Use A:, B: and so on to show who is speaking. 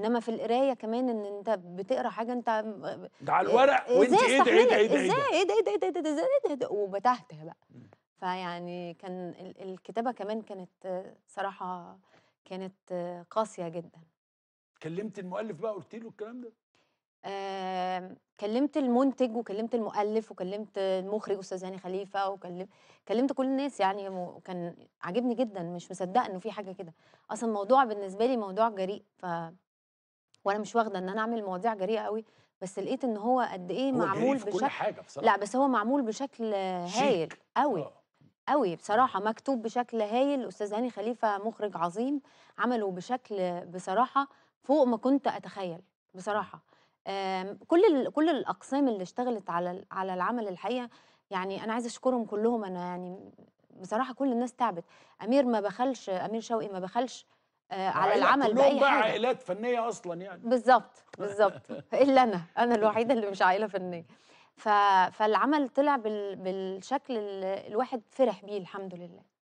A: انما في القرايه كمان ان انت بتقرا حاجه انت ده على آه، الورق وانت ايه, إيه, إيه, إيه ده ايه ده ايه ده ايه ده ايه ده ايه ده ايه ده وبتهته بقى إمم. فيعني كان الكتابه كمان كانت صراحه كانت قاسيه جدا
B: كلمت المؤلف بقى قلت له الكلام ده
A: آه كلمت المنتج وكلمت المؤلف وكلمت المخرج استاذ هاني خليفه وكلمت كلمت كل الناس يعني وكان عاجبني جدا مش مصدقه انه في حاجه كده اصلا الموضوع بالنسبه لي موضوع جريء ف وانا مش واخده ان انا اعمل مواضيع جريئه قوي بس لقيت ان هو قد ايه هو معمول في بشكل كل حاجة بصراحة. لا بس هو معمول بشكل هايل قوي قوي آه. بصراحه مكتوب بشكل هايل استاذ هاني خليفه مخرج عظيم عمله بشكل بصراحه فوق ما كنت اتخيل بصراحه كل كل الاقسام اللي اشتغلت على على العمل الحقيقه يعني انا عايزه اشكرهم كلهم انا يعني بصراحه كل الناس تعبت امير ما بخلش امير شوقي ما بخلش آه، على العمل باي بقى حاجه
C: عائلات فنيه اصلا يعني
A: بالظبط بالظبط الا انا انا الوحيده اللي مش عائله فنيه ف... فالعمل طلع بال... بالشكل اللي الواحد فرح بيه الحمد لله